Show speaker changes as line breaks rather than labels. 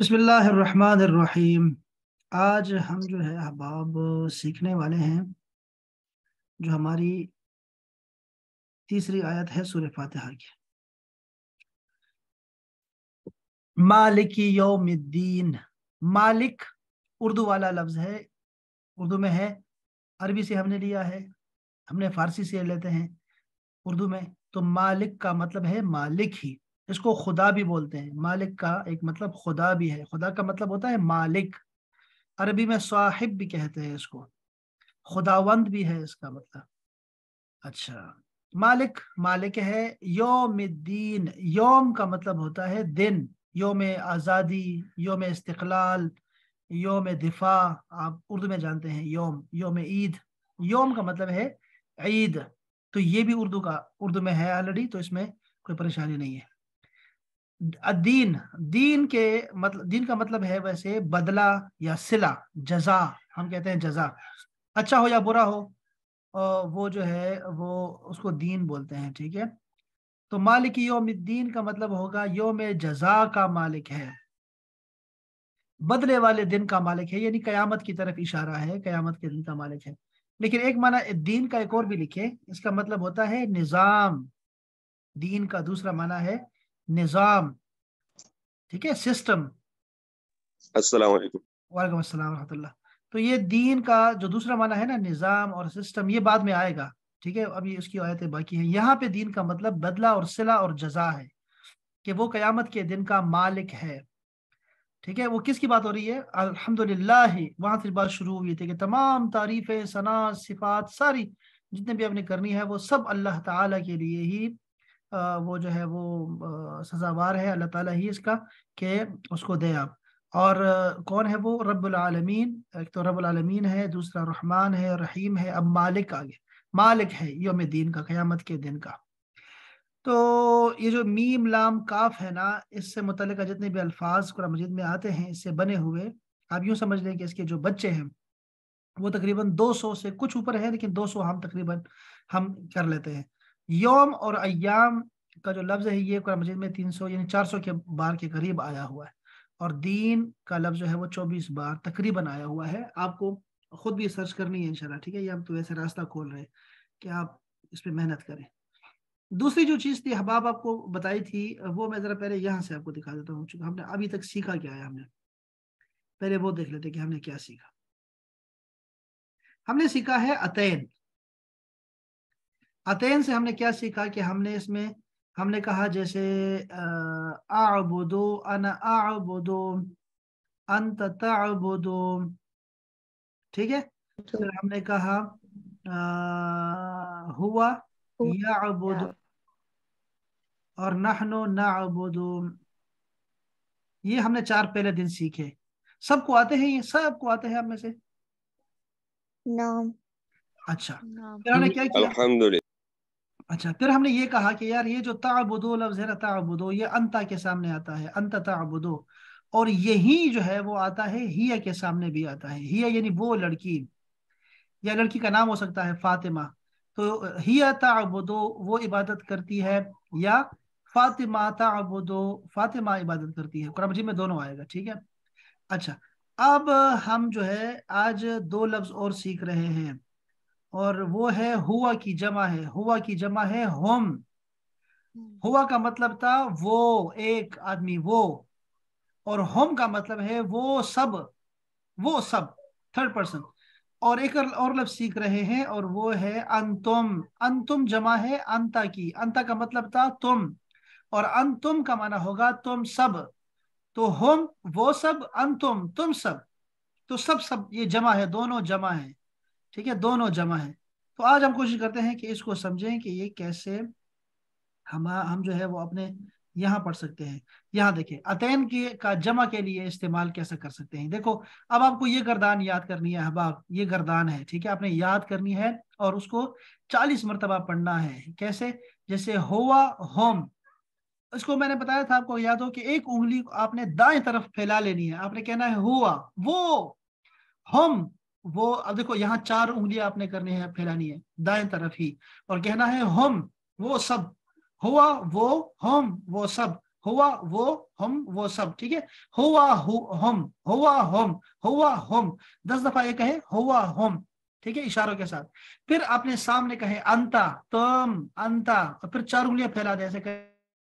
बसमीम आज हम जो है अहबाब सीखने वाले हैं जो हमारी तीसरी आयत है सूर्य फातहा की मालिकी योमद्दीन मालिक उर्दू वाला लफ्ज़ है उर्दू में है अरबी से हमने लिया है हमने फारसी से लेते हैं उर्दू में तो मालिक का मतलब है मालिक ही इसको खुदा भी बोलते हैं मालिक का एक मतलब खुदा भी है खुदा का मतलब होता है मालिक अरबी में साहिब भी कहते हैं इसको खुदावंद भी है इसका मतलब अच्छा मालिक मालिक है योम दीन योम का मतलब होता है दिन योम आज़ादी योम इस्तकलाल योम दिफा आप उर्दू में जानते हैं योम योम ईद योम का मतलब है ईद तो ये भी उर्दू का उर्दू में है ऑलरेडी तो इसमें कोई परेशानी नहीं है दीन दीन के मतलब दीन का मतलब है वैसे बदला या सिला जजा हम कहते हैं जजा अच्छा हो या बुरा हो वो जो है वो उसको दीन बोलते हैं ठीक है तो मालिक योम दीन का मतलब होगा योम जजा का मालिक है बदले वाले दिन का मालिक है यानी कयामत की तरफ इशारा है कयामत के दिन का मालिक है लेकिन एक माना दीन का एक और भी लिखे इसका मतलब होता है निज़ाम दीन का दूसरा माना है निज़ाम ठीक है सिस्टम वालेकुम अस्सलाम वरह तो ये दीन का जो दूसरा माना है ना निज़ाम और सिस्टम ये बाद में आएगा ठीक है अभी उसकी आयतें बाकी हैं यहाँ पे दीन का मतलब बदला और सिला और जजा है कि वो क़यामत के दिन का मालिक है ठीक है वो किसकी बात हो रही है अल्हम्दुलिल्लाह वहां से बात शुरू हुई थी कि तमाम तारीफ़ें सना सिफात सारी जितने भी आपने करनी है वो सब अल्लाह ताला के लिए ही वो जो है वो सजावार है अल्लाह ताला ही इसका कि उसको दे आप और कौन है वो रबालमीन एक तो रबालमीन है दूसरा रहमान है रहीम है अब मालिक आगे मालिक है योम दीन का क़यामत के दिन का तो ये जो मीम लाम काफ है ना इससे मुतल जितने भी अल्फाज कुरान मजिद में आते हैं इससे बने हुए आप यूँ समझ लें कि इसके जो बच्चे हैं वो तकरीबन 200 से कुछ ऊपर है लेकिन 200 हम तकरीबन हम कर लेते हैं योम और अयाम का जो लफ्ज है ये कुरान मजीद में 300 यानी 400 के बार के करीब आया हुआ है और दीन का लफ्ज जो है वो 24 बार तकरीबन आया हुआ है आपको खुद भी सर्च करनी है इंशाल्लाह ठीक है ये हम तो वैसे रास्ता खोल रहे हैं कि आप इस पर मेहनत करें दूसरी जो चीज़ थी हबाब आपको बताई थी वो मैं ज़रा पहले यहाँ से आपको दिखा देता हूँ चूंकि हमने अभी तक सीखा क्या है हमने पहले वो देख लेते कि हमने क्या सीखा हमने सीखा है अतैन अतैन से हमने क्या सीखा कि हमने इसमें हमने कहा जैसे आबुदो अन आबुदो अंत तबुदो ठीक है अच्छा। फिर हमने कहा आ, हुआ याबुदो और नहनो नाबुदो ये हमने चार पहले दिन सीखे सबको आते हैं ये सबको आते हैं आप में से नाम अच्छा फिर हमने क्या किया अच्छा फिर हमने ये कहा कि यार ये जो ताबुदो लफ्ज है ना ताबुदो ये अंता के सामने आता है अंत ताबुदो और यही जो है वो आता है हिया के सामने भी आता है हिया यानी वो लड़की या लड़की का नाम हो सकता है फातिमा तो हिया ताबुदो वो इबादत करती है या फातिमा ताबुदो फातिमा इबादत करती है कुरान मजीद में दोनों आएगा ठीक है अच्छा अब हम जो है आज दो लफ्ज और सीख रहे हैं और वो है हुआ की जमा है हुआ की जमा है होम हुआ का मतलब था वो एक आदमी वो और होम का मतलब है वो सब वो सब थर्ड पर्सन और एक और लफ्ज सीख रहे हैं और वो है अंतुम अंतुम जमा है अंता की अंता का मतलब था तुम और अंतुम का माना होगा तुम सब तो होम वो सब अंतुम तुम सब तो सब सब ये जमा है दोनों जमा है ठीक है दोनों जमा है तो आज हम कोशिश करते हैं कि इसको समझें कि ये कैसे हम हम जो है वो अपने यहाँ पढ़ सकते हैं यहाँ देखें अतैन के का जमा के लिए इस्तेमाल कैसे कर सकते हैं देखो अब आपको ये गर्दान याद करनी है अहबाब ये गर्दान है ठीक है आपने याद करनी है और उसको चालीस मरतबा पढ़ना है कैसे जैसे होवा होम इसको मैंने बताया था आपको याद हो कि एक उंगली आपने दाएं तरफ फैला लेनी है आपने कहना है हुआ वो हम वो अब देखो यहाँ चार उंगलियां आपने करनी है फैलानी है दाएं तरफ ही और कहना है हम वो सब हुआ वो हम वो सब हुआ वो हम वो सब ठीक है हुआ हम हुआ हम हुआ हम दस दफा ये कहे हुआ हम ठीक है इशारों के साथ फिर आपने सामने कहे अंता तम अंता और फिर चार उंगलियां फैला दे ऐसे कहे